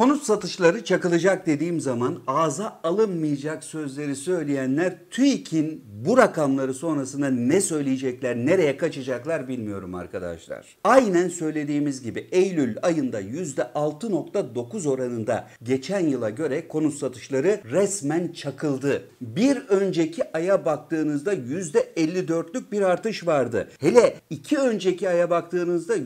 Konut satışları çakılacak dediğim zaman ağza alınmayacak sözleri söyleyenler TÜİK'in bu rakamları sonrasında ne söyleyecekler, nereye kaçacaklar bilmiyorum arkadaşlar. Aynen söylediğimiz gibi Eylül ayında %6.9 oranında geçen yıla göre konut satışları resmen çakıldı. Bir önceki aya baktığınızda %54'lük bir artış vardı. Hele iki önceki aya baktığınızda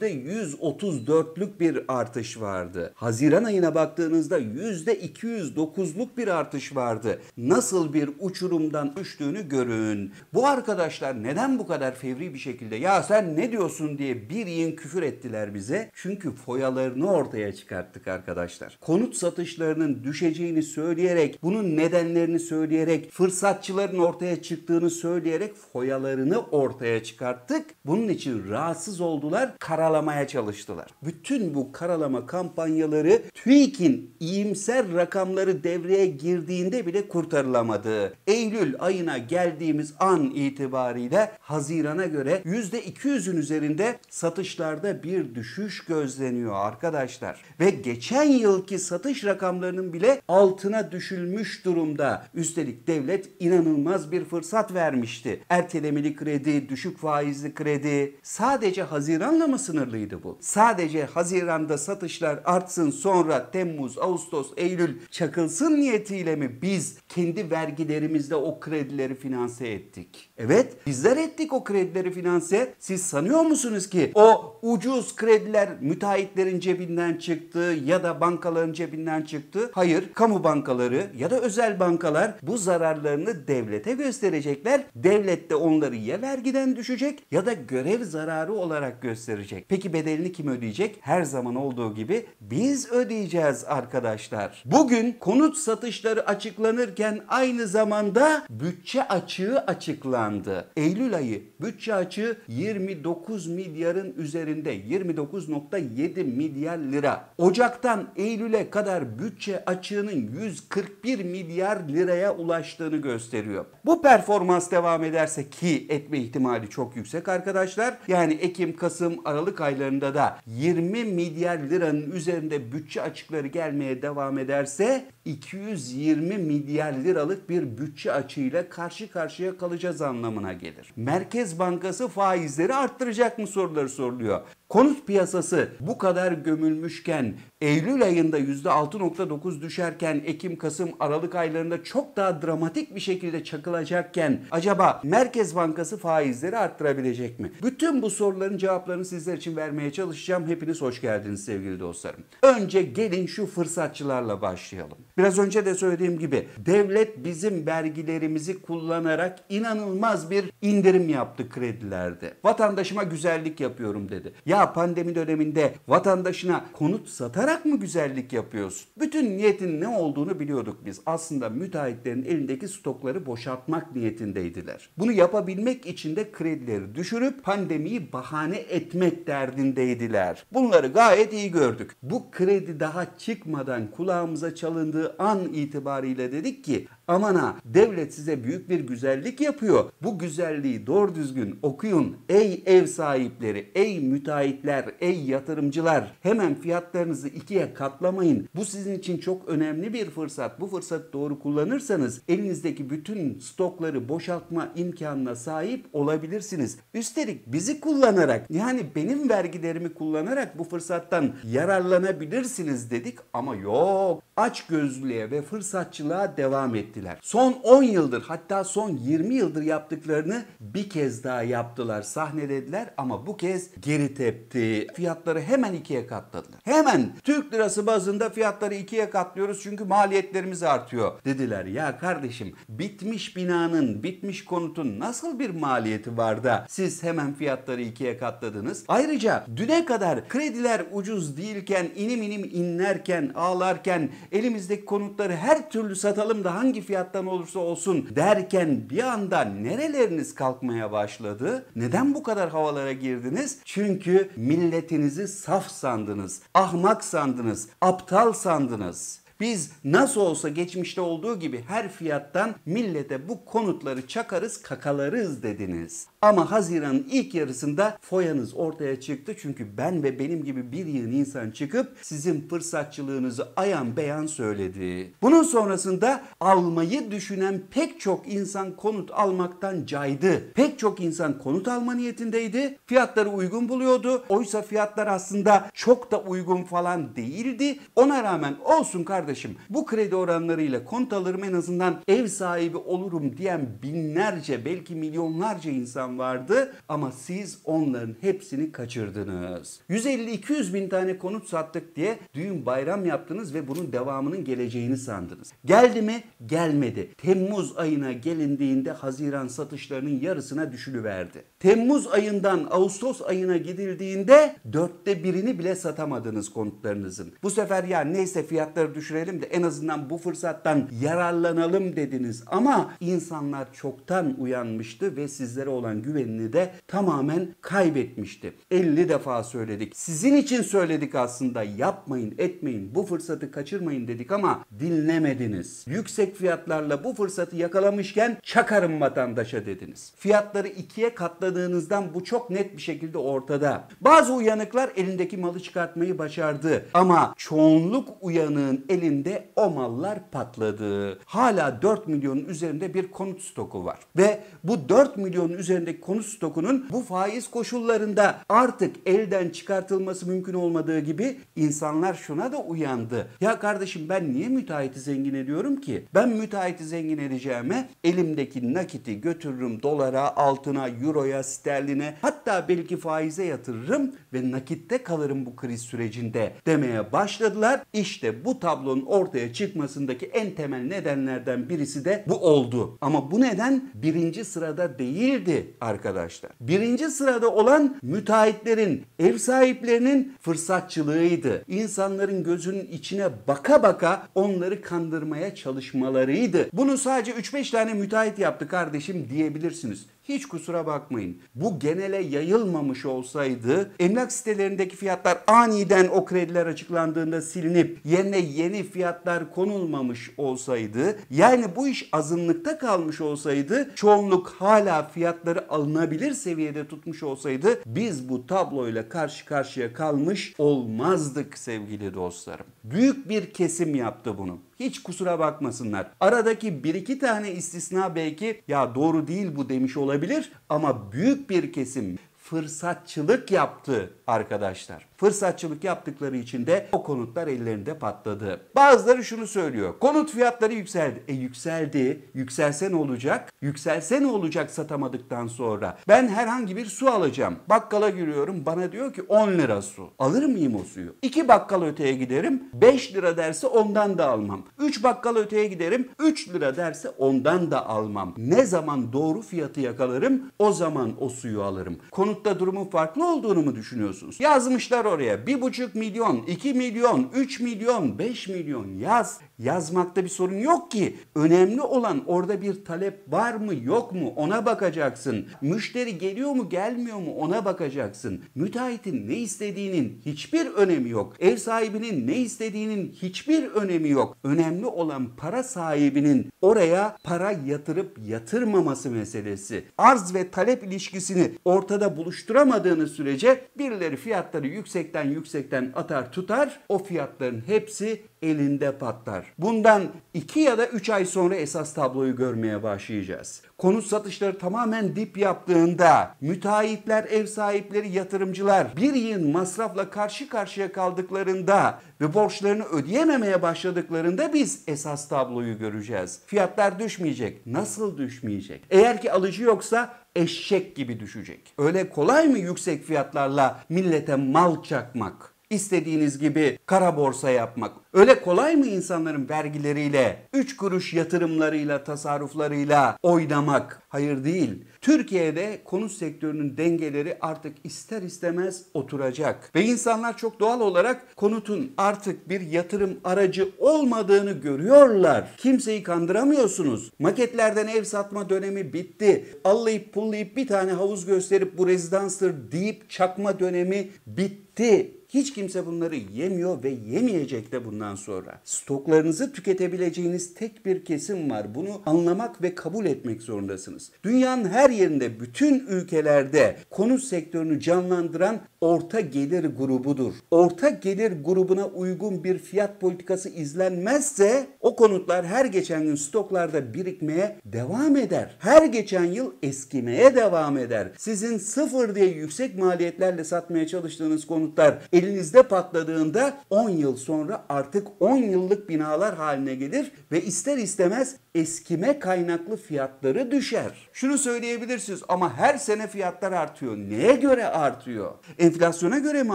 %134'lük bir artış vardı. Haziran Haziran ayına baktığınızda %209'luk bir artış vardı. Nasıl bir uçurumdan düştüğünü görün. Bu arkadaşlar neden bu kadar fevri bir şekilde ya sen ne diyorsun diye bir yin küfür ettiler bize. Çünkü foyalarını ortaya çıkarttık arkadaşlar. Konut satışlarının düşeceğini söyleyerek, bunun nedenlerini söyleyerek, fırsatçıların ortaya çıktığını söyleyerek foyalarını ortaya çıkarttık. Bunun için rahatsız oldular, karalamaya çalıştılar. Bütün bu karalama kampanyaları TÜİK'in iyimser rakamları devreye girdiğinde bile kurtarılamadığı, Eylül ayına geldiğimiz an itibariyle Haziran'a göre %200'ün üzerinde satışlarda bir düşüş gözleniyor arkadaşlar. Ve geçen yılki satış rakamlarının bile altına düşülmüş durumda. Üstelik devlet inanılmaz bir fırsat vermişti. Ertelemeli kredi, düşük faizli kredi. Sadece Haziran'la mı sınırlıydı bu? Sadece Haziran'da satışlar artsın son sonra Temmuz, Ağustos, Eylül çakılsın niyetiyle mi biz kendi vergilerimizle o kredileri finanse ettik? Evet bizler ettik o kredileri finanse. Siz sanıyor musunuz ki o ucuz krediler müteahhitlerin cebinden çıktı ya da bankaların cebinden çıktı? Hayır kamu bankaları ya da özel bankalar bu zararlarını devlete gösterecekler. Devlet de onları ya vergiden düşecek ya da görev zararı olarak gösterecek. Peki bedelini kim ödeyecek? Her zaman olduğu gibi biz ödeyeceğiz ödeyeceğiz arkadaşlar. Bugün konut satışları açıklanırken aynı zamanda bütçe açığı açıklandı. Eylül ayı bütçe açığı 29 milyarın üzerinde 29.7 milyar lira. Ocaktan Eylül'e kadar bütçe açığının 141 milyar liraya ulaştığını gösteriyor. Bu performans devam ederse ki etme ihtimali çok yüksek arkadaşlar. Yani Ekim, Kasım, Aralık aylarında da 20 milyar liranın üzerinde bütçe bütçe açıkları gelmeye devam ederse 220 milyar liralık bir bütçe açığıyla karşı karşıya kalacağız anlamına gelir. Merkez Bankası faizleri arttıracak mı soruları soruluyor. Konut piyasası bu kadar gömülmüşken Eylül ayında %6.9 düşerken Ekim, Kasım, Aralık aylarında çok daha dramatik bir şekilde çakılacakken acaba Merkez Bankası faizleri arttırabilecek mi? Bütün bu soruların cevaplarını sizler için vermeye çalışacağım. Hepiniz hoş geldiniz sevgili dostlarım. Önce gelin şu fırsatçılarla başlayalım. Biraz önce de söylediğim gibi devlet bizim vergilerimizi kullanarak inanılmaz bir indirim yaptı kredilerde. Vatandaşıma güzellik yapıyorum dedi. Ya pandemi döneminde vatandaşına konut satarak mı güzellik yapıyorsun? Bütün niyetin ne olduğunu biliyorduk biz. Aslında müteahhitlerin elindeki stokları boşaltmak niyetindeydiler. Bunu yapabilmek için de kredileri düşürüp pandemiyi bahane etmek derdindeydiler. Bunları gayet iyi gördük. Bu kredi daha çıkmadan kulağımıza çalındı an itibariyle dedik ki Aman ha devlet size büyük bir güzellik yapıyor. Bu güzelliği doğru düzgün okuyun. Ey ev sahipleri, ey müteahhitler, ey yatırımcılar hemen fiyatlarınızı ikiye katlamayın. Bu sizin için çok önemli bir fırsat. Bu fırsatı doğru kullanırsanız elinizdeki bütün stokları boşaltma imkanına sahip olabilirsiniz. Üstelik bizi kullanarak yani benim vergilerimi kullanarak bu fırsattan yararlanabilirsiniz dedik ama yok. Aç gözlüğe ve fırsatçılığa devam et ettiler. Son 10 yıldır hatta son 20 yıldır yaptıklarını bir kez daha yaptılar, sahnelediler ama bu kez geri tepti. Fiyatları hemen ikiye katladılar. Hemen Türk lirası bazında fiyatları ikiye katlıyoruz çünkü maliyetlerimiz artıyor dediler. Ya kardeşim bitmiş binanın, bitmiş konutun nasıl bir maliyeti var da siz hemen fiyatları ikiye katladınız? Ayrıca düne kadar krediler ucuz değilken, inim inim inlerken, ağlarken elimizdeki konutları her türlü satalım da hangi fiyattan olursa olsun derken bir anda nereleriniz kalkmaya başladı? Neden bu kadar havalara girdiniz? Çünkü milletinizi saf sandınız, ahmak sandınız, aptal sandınız. Biz nasıl olsa geçmişte olduğu gibi her fiyattan millete bu konutları çakarız kakalarız dediniz. Ama Haziran'ın ilk yarısında foyanız ortaya çıktı. Çünkü ben ve benim gibi bir yığın insan çıkıp sizin fırsatçılığınızı ayan beyan söyledi. Bunun sonrasında almayı düşünen pek çok insan konut almaktan caydı. Pek çok insan konut alma niyetindeydi. Fiyatları uygun buluyordu. Oysa fiyatlar aslında çok da uygun falan değildi. Ona rağmen olsun kardeşim bu kredi oranlarıyla konut alırım en azından ev sahibi olurum diyen binlerce belki milyonlarca insan vardı ama siz onların hepsini kaçırdınız. 150-200 bin tane konut sattık diye düğün bayram yaptınız ve bunun devamının geleceğini sandınız. Geldi mi? Gelmedi. Temmuz ayına gelindiğinde Haziran satışlarının yarısına düşülüverdi. Temmuz ayından Ağustos ayına gidildiğinde dörtte birini bile satamadınız konutlarınızın. Bu sefer ya neyse fiyatları düşürelim de en azından bu fırsattan yararlanalım dediniz ama insanlar çoktan uyanmıştı ve sizlere olan güvenini de tamamen kaybetmişti. 50 defa söyledik. Sizin için söyledik aslında. Yapmayın, etmeyin, bu fırsatı kaçırmayın dedik ama dinlemediniz. Yüksek fiyatlarla bu fırsatı yakalamışken çakarım vatandaşa dediniz. Fiyatları ikiye katladığınızdan bu çok net bir şekilde ortada. Bazı uyanıklar elindeki malı çıkartmayı başardı ama çoğunluk uyanığın elinde o mallar patladı. Hala 4 milyonun üzerinde bir konut stoku var ve bu 4 milyonun üzerinde üzerindeki konut stokunun bu faiz koşullarında artık elden çıkartılması mümkün olmadığı gibi insanlar şuna da uyandı. Ya kardeşim ben niye müteahhiti zengin ediyorum ki? Ben müteahhiti zengin edeceğime elimdeki nakiti götürürüm dolara, altına, euroya, sterline hatta belki faize yatırırım ve nakitte kalırım bu kriz sürecinde demeye başladılar. İşte bu tablonun ortaya çıkmasındaki en temel nedenlerden birisi de bu oldu. Ama bu neden birinci sırada değildi arkadaşlar. Birinci sırada olan müteahhitlerin, ev sahiplerinin fırsatçılığıydı. İnsanların gözünün içine baka baka onları kandırmaya çalışmalarıydı. Bunu sadece 3-5 tane müteahhit yaptı kardeşim diyebilirsiniz. Hiç kusura bakmayın. Bu genele yayılmamış olsaydı emlak sitelerindeki fiyatlar aniden o krediler açıklandığında silinip yerine yeni fiyatlar konulmamış olsaydı yani bu iş azınlıkta kalmış olsaydı çoğunluk hala fiyatları alınabilir seviyede tutmuş olsaydı biz bu tabloyla karşı karşıya kalmış olmazdık sevgili dostlarım. Büyük bir kesim yaptı bunu. Hiç kusura bakmasınlar. Aradaki bir iki tane istisna belki ya doğru değil bu demiş olabilir olabilir ama büyük bir kesim fırsatçılık yaptı arkadaşlar fırsatçılık yaptıkları için de o konutlar ellerinde patladı. Bazıları şunu söylüyor. Konut fiyatları yükseldi. E yükseldi. Yükselse ne olacak? Yükselse ne olacak satamadıktan sonra? Ben herhangi bir su alacağım. Bakkala giriyorum. Bana diyor ki 10 lira su. Alır mıyım o suyu? 2 bakkal öteye giderim. 5 lira derse ondan da almam. 3 bakkal öteye giderim. 3 lira derse ondan da almam. Ne zaman doğru fiyatı yakalarım o zaman o suyu alırım. Konutta durumun farklı olduğunu mu düşünüyorsunuz? Yazmışlar o oraya bir buçuk milyon, iki milyon, üç milyon, beş milyon yaz. Yazmakta bir sorun yok ki. Önemli olan orada bir talep var mı yok mu ona bakacaksın. Müşteri geliyor mu gelmiyor mu ona bakacaksın. Müteahhitin ne istediğinin hiçbir önemi yok. Ev sahibinin ne istediğinin hiçbir önemi yok. Önemli olan para sahibinin oraya para yatırıp yatırmaması meselesi. Arz ve talep ilişkisini ortada buluşturamadığınız sürece birileri fiyatları yüksekten yüksekten atar tutar. O fiyatların hepsi elinde patlar. Bundan 2 ya da 3 ay sonra esas tabloyu görmeye başlayacağız. Konut satışları tamamen dip yaptığında müteahhitler, ev sahipleri, yatırımcılar bir yığın masrafla karşı karşıya kaldıklarında ve borçlarını ödeyememeye başladıklarında biz esas tabloyu göreceğiz. Fiyatlar düşmeyecek. Nasıl düşmeyecek? Eğer ki alıcı yoksa eşek gibi düşecek. Öyle kolay mı yüksek fiyatlarla millete mal çakmak? istediğiniz gibi kara borsa yapmak. Öyle kolay mı insanların vergileriyle, 3 kuruş yatırımlarıyla, tasarruflarıyla oynamak? Hayır değil. Türkiye'de konut sektörünün dengeleri artık ister istemez oturacak ve insanlar çok doğal olarak konutun artık bir yatırım aracı olmadığını görüyorlar. Kimseyi kandıramıyorsunuz. Maketlerden ev satma dönemi bitti. Allayıp pullayıp bir tane havuz gösterip bu rezidanstır deyip çakma dönemi bitti hiç kimse bunları yemiyor ve yemeyecek de bundan sonra. Stoklarınızı tüketebileceğiniz tek bir kesim var. Bunu anlamak ve kabul etmek zorundasınız. Dünyanın her yerinde bütün ülkelerde konut sektörünü canlandıran orta gelir grubudur. Orta gelir grubuna uygun bir fiyat politikası izlenmezse o konutlar her geçen gün stoklarda birikmeye devam eder. Her geçen yıl eskimeye devam eder. Sizin sıfır diye yüksek maliyetlerle satmaya çalıştığınız konutlar elinizde patladığında 10 yıl sonra artık 10 yıllık binalar haline gelir ve ister istemez eskime kaynaklı fiyatları düşer. Şunu söyleyebilirsiniz ama her sene fiyatlar artıyor. Neye göre artıyor? Enflasyona göre mi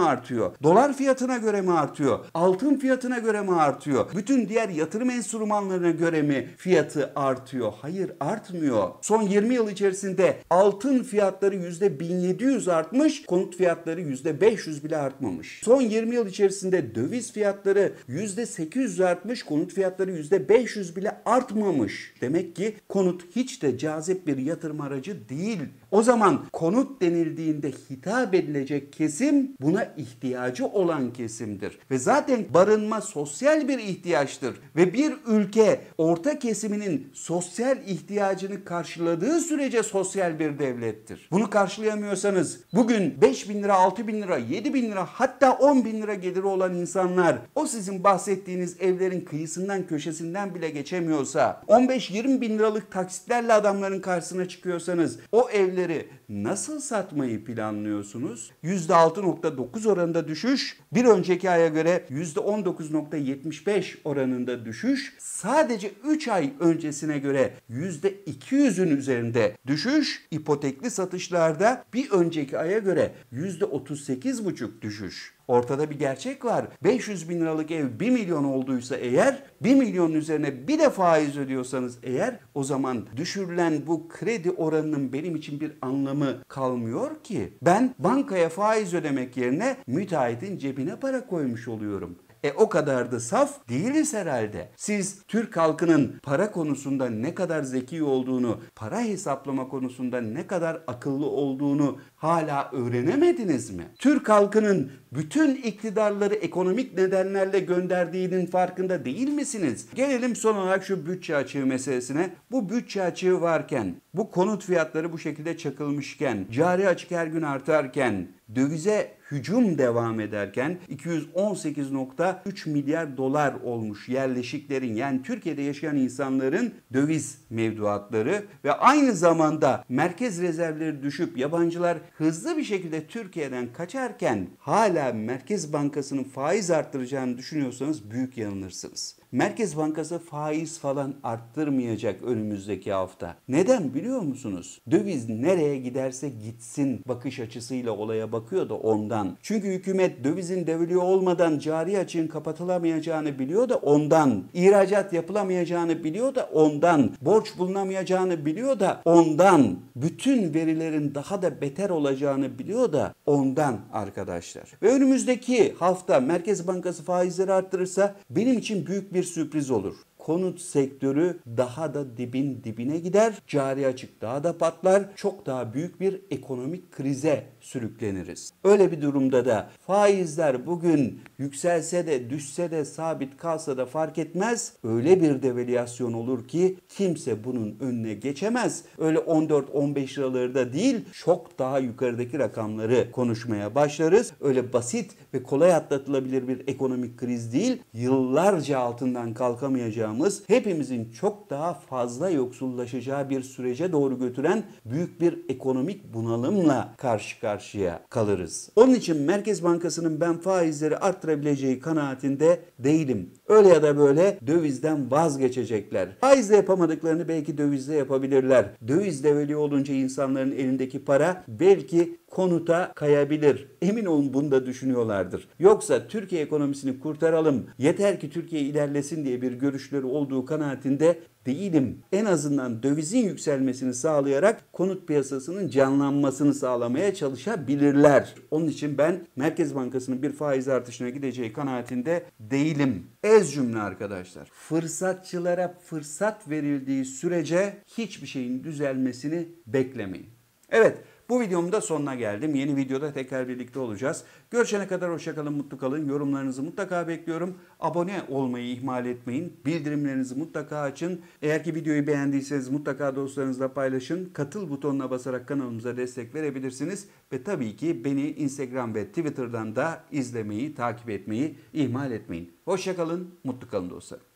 artıyor? Dolar fiyatına göre mi artıyor? Altın fiyatına göre mi artıyor? Bütün diğer yatırım enstrümanlarına göre mi fiyatı artıyor? Hayır artmıyor. Son 20 yıl içerisinde altın fiyatları %1700 artmış, konut fiyatları %500 bile artmamış artmış. Son 20 yıl içerisinde döviz fiyatları %800 artmış, konut fiyatları %500 bile artmamış. Demek ki konut hiç de cazip bir yatırım aracı değil. O zaman konut denildiğinde hitap edilecek kesim buna ihtiyacı olan kesimdir. Ve zaten barınma sosyal bir ihtiyaçtır. Ve bir ülke orta kesiminin sosyal ihtiyacını karşıladığı sürece sosyal bir devlettir. Bunu karşılayamıyorsanız bugün 5 bin lira, 6 bin lira, 7 bin lira hatta hatta 10 bin lira geliri olan insanlar o sizin bahsettiğiniz evlerin kıyısından köşesinden bile geçemiyorsa 15-20 bin liralık taksitlerle adamların karşısına çıkıyorsanız o evleri nasıl satmayı planlıyorsunuz? %6.9 oranında düşüş, bir önceki aya göre %19.75 oranında düşüş, sadece 3 ay öncesine göre %200'ün üzerinde düşüş, ipotekli satışlarda bir önceki aya göre %38.5 düşüş. Ortada bir gerçek var. 500 bin liralık ev 1 milyon olduysa eğer 1 milyonun üzerine bir de faiz ödüyorsanız eğer o zaman düşürülen bu kredi oranının benim için bir anlamı kalmıyor ki. Ben bankaya faiz ödemek yerine müteahhitin cebine para koymuş oluyorum. E o kadar da saf değiliz herhalde. Siz Türk halkının para konusunda ne kadar zeki olduğunu, para hesaplama konusunda ne kadar akıllı olduğunu hala öğrenemediniz mi? Türk halkının bütün iktidarları ekonomik nedenlerle gönderdiğinin farkında değil misiniz? Gelelim son olarak şu bütçe açığı meselesine. Bu bütçe açığı varken, bu konut fiyatları bu şekilde çakılmışken, cari açık her gün artarken, dövize hücum devam ederken 218.3 milyar dolar olmuş yerleşiklerin yani Türkiye'de yaşayan insanların döviz mevduatları ve aynı zamanda merkez rezervleri düşüp yabancılar hızlı bir şekilde Türkiye'den kaçarken hala Merkez Bankası'nın faiz arttıracağını düşünüyorsanız büyük yanılırsınız. Merkez Bankası faiz falan arttırmayacak önümüzdeki hafta. Neden biliyor musunuz? Döviz nereye giderse gitsin bakış açısıyla olaya bakıyor da ondan. Çünkü hükümet dövizin devriliyor olmadan cari açığın kapatılamayacağını biliyor da ondan. İhracat yapılamayacağını biliyor da ondan. Borç bulunamayacağını biliyor da ondan. Bütün verilerin daha da beter olacağını biliyor da ondan arkadaşlar. Ve önümüzdeki hafta Merkez Bankası faizleri arttırırsa benim için büyük bir bir sürpriz olur. Konut sektörü daha da dibin dibine gider, cari açık daha da patlar, çok daha büyük bir ekonomik krize sürükleniriz. Öyle bir durumda da faizler bugün yükselse de düşse de sabit kalsa da fark etmez. Öyle bir devalüasyon olur ki kimse bunun önüne geçemez. Öyle 14-15 liralarda değil çok daha yukarıdaki rakamları konuşmaya başlarız. Öyle basit ve kolay atlatılabilir bir ekonomik kriz değil. Yıllarca altından kalkamayacağımız hepimizin çok daha fazla yoksullaşacağı bir sürece doğru götüren büyük bir ekonomik bunalımla karşı karşıya karşıya kalırız. Onun için Merkez Bankası'nın ben faizleri arttırabileceği kanaatinde değilim. Öyle ya da böyle dövizden vazgeçecekler. Faizle yapamadıklarını belki dövizle yapabilirler. Döviz develi olunca insanların elindeki para belki konuta kayabilir. Emin olun bunu da düşünüyorlardır. Yoksa Türkiye ekonomisini kurtaralım, yeter ki Türkiye ilerlesin diye bir görüşleri olduğu kanaatinde değilim. En azından dövizin yükselmesini sağlayarak konut piyasasının canlanmasını sağlamaya çalışabilirler. Onun için ben Merkez Bankası'nın bir faiz artışına gideceği kanaatinde değilim. El Ez cümle arkadaşlar. Fırsatçılara fırsat verildiği sürece hiçbir şeyin düzelmesini beklemeyin. Evet bu videomun da sonuna geldim. Yeni videoda tekrar birlikte olacağız. Görüşene kadar hoşçakalın, mutlu kalın. Yorumlarınızı mutlaka bekliyorum. Abone olmayı ihmal etmeyin. Bildirimlerinizi mutlaka açın. Eğer ki videoyu beğendiyseniz mutlaka dostlarınızla paylaşın. Katıl butonuna basarak kanalımıza destek verebilirsiniz. Ve tabii ki beni Instagram ve Twitter'dan da izlemeyi, takip etmeyi ihmal etmeyin. Hoşçakalın, mutlu kalın dostlarım.